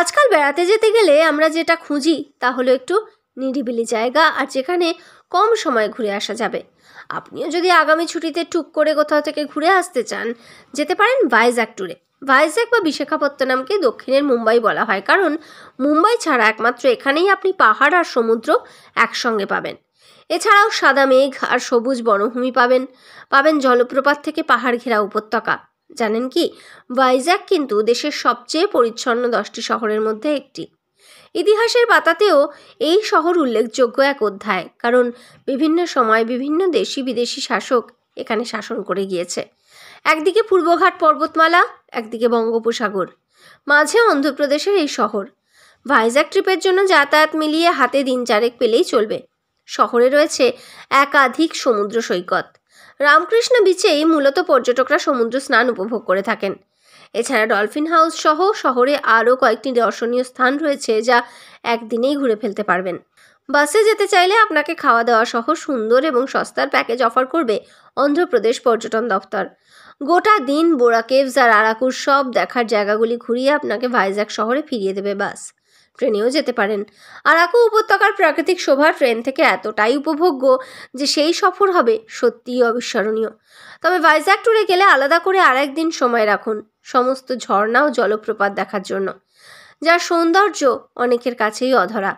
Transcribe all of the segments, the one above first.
আজকাল বেড়াতে যেতে গেলে আমরা যেটা খুঁজি তা হলো একটু নিরিবিলি জায়গা আর যেখানে কম সময় ঘুরে আসা যাবে আপনিও যদি আগামী ছুটিতে টুক করে কোথাও থেকে ঘুরে আসতে চান যেতে পারেন ভাইজ্যাক ট্যুরে ভাইজ্যাক বা বিশাখাপত্তনমকে দক্ষিণের মুম্বাই বলা হয় কারণ মুম্বাই ছাড়া একমাত্র এখানেই আপনি পাহাড় আর সমুদ্র একসঙ্গে পাবেন এছাড়াও সাদা মেঘ আর সবুজ বনভূমি পাবেন পাবেন জলপ্রপাত থেকে পাহাড় ঘেরা উপত্যকা জানেন কি ভাইজ্যাক কিন্তু দেশের সবচেয়ে পরিচ্ছন্ন দশটি শহরের মধ্যে একটি ইতিহাসের পাতাতেও এই শহর উল্লেখযোগ্য এক অধ্যায় কারণ বিভিন্ন সময় বিভিন্ন দেশি বিদেশি শাসক এখানে শাসন করে গিয়েছে একদিকে পূর্বঘাট পর্বতমালা একদিকে বঙ্গোপসাগর মাঝে অন্ধ্রপ্রদেশের এই শহর ভাইজ্যাক ট্রিপের জন্য যাতায়াত মিলিয়ে হাতে দিন চারেক পেলেই চলবে শহরে রয়েছে একাধিক সমুদ্র সৈকত রামকৃষ্ণ বিচেই মূলত পর্যটকরা সমুদ্র স্নান উপভোগ করে থাকেন এছাড়া ডলফিন হাউস সহ শহরে আরও কয়েকটি দর্শনীয় স্থান রয়েছে যা একদিনেই ঘুরে ফেলতে পারবেন বাসে যেতে চাইলে আপনাকে খাওয়া দাওয়া সহ সুন্দর এবং সস্তার প্যাকেজ অফার করবে অন্ধ্রপ্রদেশ পর্যটন দপ্তর গোটা দিন বোরা কেভস আর আরাকুর সব দেখার জায়গাগুলি ঘুরিয়ে আপনাকে ভাইজ্যাক শহরে ফিরিয়ে দেবে বাস ট্রেনেও যেতে পারেন আরাকু উপত্যকার প্রাকৃতিক শোভা ট্রেন থেকে এতটাই উপভোগ্য যে সেই সফর হবে সত্যিই অবিস্মরণীয় তবে ভাইজ্যাক ট্যুরে গেলে আলাদা করে আর একদিন সময় রাখুন সমস্ত ঝর্ণা ও জলপ্রপাত দেখার জন্য যার সৌন্দর্য অনেকের কাছেই অধরা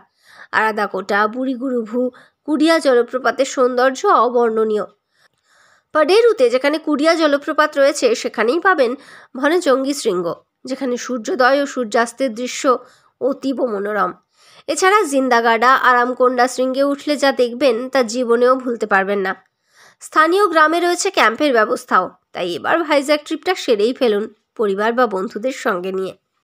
আরাদাকোটা বুড়িগুরুভু কুড়িয়া জলপ্রপাতের সৌন্দর্য অবর্ণনীয় পাডেরুতে যেখানে কুড়িয়া জলপ্রপাত রয়েছে সেখানেই পাবেন ভনে জঙ্গি শৃঙ্গ যেখানে সূর্যোদয় ও সূর্যাস্তের দৃশ্য অতীব মনোরম এছাড়া জিন্দাগাডা আরামকোন্ডা শৃঙ্গে উঠলে যা দেখবেন তা জীবনেও ভুলতে পারবেন না স্থানীয় গ্রামে রয়েছে ক্যাম্পের ব্যবস্থাও তাই এবার ভাইজ্যাক ট্রিপটা সেরেই ফেলুন পরিবার বা বন্ধুদের সঙ্গে নিয়ে